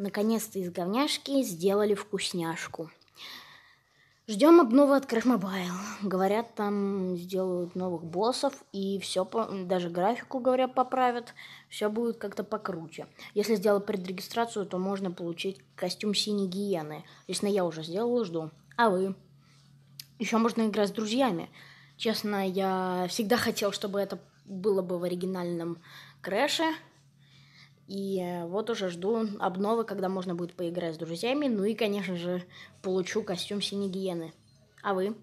Наконец-то из говняшки сделали вкусняшку. Ждем обновы от Crash Mobile. Говорят, там сделают новых боссов и все, даже графику, говоря, поправят. Все будет как-то покруче. Если сделал предрегистрацию, то можно получить костюм синей гиены. Лично я уже сделала, жду. А вы? Еще можно играть с друзьями. Честно, я всегда хотел, чтобы это было бы в оригинальном Крэше. И э, вот уже жду обновы, когда можно будет поиграть с друзьями. Ну и, конечно же, получу костюм синегиены. А вы?